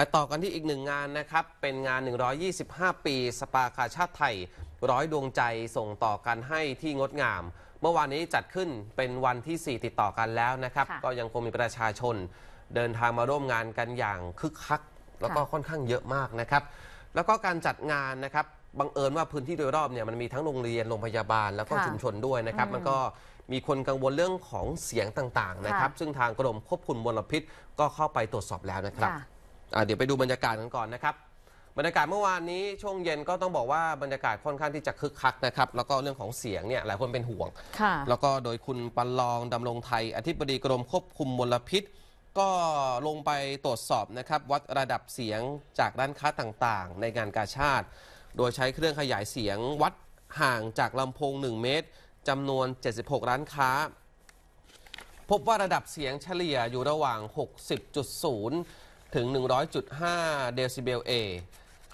ไปต่อกันที่อีกหนึ่งงานนะครับเป็นงาน 125 ปีสปาคาชาติไทย ร้อยดวงใจส่งต่อกันให้ที่งดงาม เมื่อวานนี้จัดขึ้นเป็นวันที่ 4 ติดต่อกันแล้วนะครับ ก็ยังคงมีประชาชน เดินทางมาร่วมงานกันอย่างคึกคักแล้วก็ค่อนข้างเยอะมากนะครับ แล้วก็การจัดงานนะครับ บังเอิญว่าพื้นที่โดยรอบเนี่ยมันมีทั้งโรงเรียนโรงพยาบาล แล้วก็ชุมชนด้วยนะครับ มันก็มีคนกังวลเรื่องของเสียงต่างๆนะครับ ซึ่งทางกรมควบคุมมลพิษ ก็เข้าไปตรวจสอบแล้วนะครับเดี๋ยวไปดูบรรยากาศกันก่อนนะครับ บรรยากาศเมื่อวานนี้ช่วงเย็นก็ต้องบอกว่าบรรยากาศค่อนข้างที่จะคึกคักนะครับแล้วก็เรื่องของเสียงเนี่ยหลายคนเป็นห่วงแล้วก็โดยคุณปันลองดำรงไทย อธิบดีกรมควบคุมมลพิษ ก็ลงไปตรวจสอบนะครับ วัดระดับเสียงจากร้านค้าต่างๆ ในงานกาชาติ โดยใช้เครื่องขยายเสียงวัดห่างจากลำโพง 1 เมตรจำนวน 76 ร้านค้า พบว่าระดับเสียงเฉลี่ยอยู่ระหว่าง 60.0ถึง 100.5 เดซิเบลเอ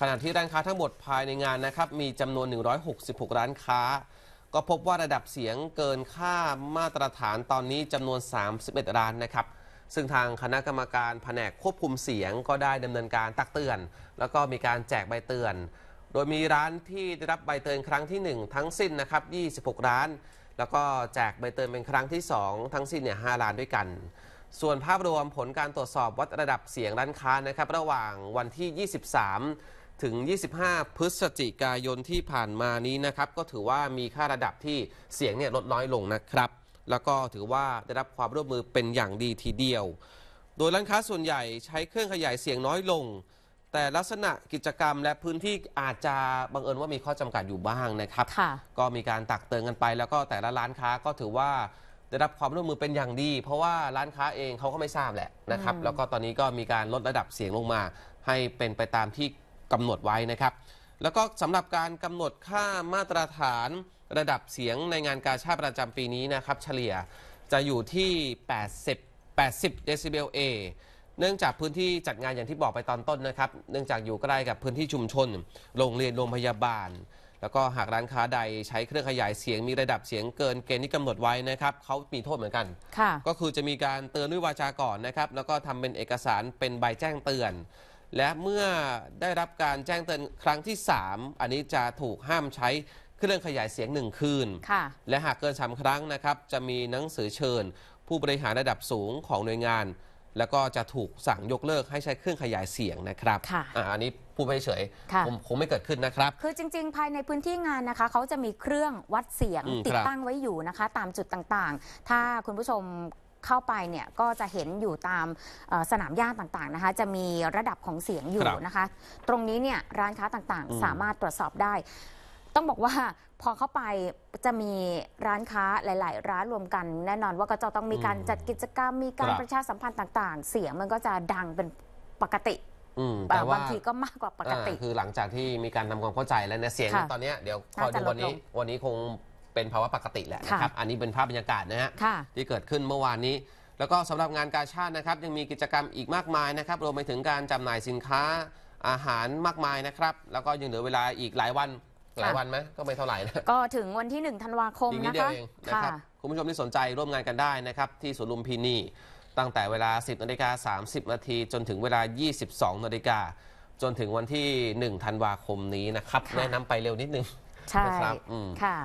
ขณะที่ร้านค้าทั้งหมดภายในงานนะครับ มีจำนวน 166 ร้านค้า ก็พบว่าระดับเสียงเกินค่ามาตรฐาน ตอนนี้จำนวน 31 ร้าน นะครับ ซึ่งทางคณะกรรมการแผนกควบคุมเสียง ก็ได้ดำเนินการตักเตือน แล้วก็มีการแจกใบเตือน โดยมีร้านที่ได้รับใบเตือนครั้งที่ 1 ทั้งสิ้นนะครับ 26 ร้าน แล้วก็แจกใบเตือนเป็นครั้งที่ 2 ทั้งสิ้นเนี่ย 5 ร้านด้วยกันส่วนภาพรวมผลการตรวจสอบวัดระดับเสียงร้านค้านะครับ ระหว่างวันที่ 23 ถึง 25 พฤศจิกายนที่ผ่านมานี้นะครับ ก็ถือว่ามีค่าระดับที่เสียงเนี่ยลดน้อยลงนะครับ แล้วก็ถือว่าได้รับความร่วมมือเป็นอย่างดีทีเดียว โดยร้านค้าส่วนใหญ่ใช้เครื่องขยายเสียงน้อยลง แต่ลักษณะกิจกรรม และพื้นที่อาจจะบังเอิญว่ามีข้อจำกัดอยู่บ้างนะครับก็มีการตักเตือนกันไป แล้วก็แต่ละร้านค้าก็ถือว่าได้รับความร่วมมือเป็นอย่างดี เพราะว่าร้านค้าเองเขาก็ไม่ทราบแหละนะครับ แล้วก็ตอนนี้ก็มีการลดระดับเสียงลงมา ให้เป็นไปตามที่กำหนดไว้นะครับ แล้วก็สำหรับการกำหนดค่ามาตรฐานระดับเสียงในงานกาชาติประจำปีนี้นะครับ เฉลี่ยจะอยู่ที่ 80 80 เดซิเบลเอเนื่องจากพื้นที่จัดงานอย่างที่บอกไปตอนต้นนะครับ เนื่องจากอยู่ใกล้กับพื้นที่ชุมชน โรงเรียนโรงพยาบาลแล้วก็หากร้านค้าใดใช้เครื่องขยายเสียง มีระดับเสียงเกิน เกณฑ์ที่กำหนดไว้นะครับเขามีโทษเหมือนกันก็คือจะมีการเตือนด้วยวาจาก่อนนะครับ แล้วก็ทำเป็นเอกสารเป็นใบแจ้งเตือน และเมื่อได้รับการแจ้งเตือนครั้งที่ 3 อันนี้จะถูกห้ามใช้เครื่องขยายเสียง1คืนคและหากเกินสามครั้งนะครับจะมีหนังสือเชิญ ผู้บริหารระดับสูงของหน่วยงาน แล้วก็จะถูกสั่งยกเลิกให้ใช้เครื่องขยายเสียงนะครับออันนี้พูดไปเฉยคคงไม่เกิดขึ้นนะครับ คือจริง ๆภายในพื้นที่งานนะคะเขาจะมีเครื่องวัดเสียงติดตั้งไว้อยู่นะคะตามจุดต่างๆ ถ้าคุณผู้ชมเข้าไปเนี่ยก็จะเห็นอยู่ตามสนามหญ้าต่างๆนะคะ จะมีระดับของเสียงอยู่นะคะ ตรงนี้เนี่ยร้านค้าต่างๆ สามารถตรวจสอบได้ ต้องบอกว่าพอเข้าไปจะมีร้านค้าหลาย ๆ ร้านรวมกันแน่นอนว่าก็จะต้องมีการจัดกิจกรรมมีการรประชาสัมพันธ์ต่าง ๆ เสียงมันก็จะดังเป็นปกติแต่ว่าบางทีก็มากกว่าปกติคือหลังจากที่มีการทำความเข้าใจแล้วเนี่ยเสียงตอนนี้ เดี๋ยวพอนดูวันนี้วันนี้คงเป็นภาวะปกติแหละนะครับอันนี้เป็นภาพบรรยากาศนะฮะที่เกิดขึ้นเมื่อวานนี้ แล้วก็สำหรับงานกาชาตินะครับ ยังมีกิจกรรมอีกมากมายนะครับรวมไปถึงการจำหน่ายสินค้าอาหารมากมายนะครับแล้วก็ยังเหลือเวลาอีกหลายวันหลายวันไหมก็ไม่เท่าไหร่นะก็ถึงวันที่1ธันวาคมนะคะรับคุณผู้ชมที่สนใจร่วมงานกันได้นะครับที่สวนลุมพินีตั้งแต่เวลา 10นาฬิกา 30 นาทีจนถึงเวลา 22 นาฬิกา จนถึงวันที่ 1 ธันวาคมนี้นะครับ แนะนำไปเร็วนิดนึง ใช่ครับค่ะ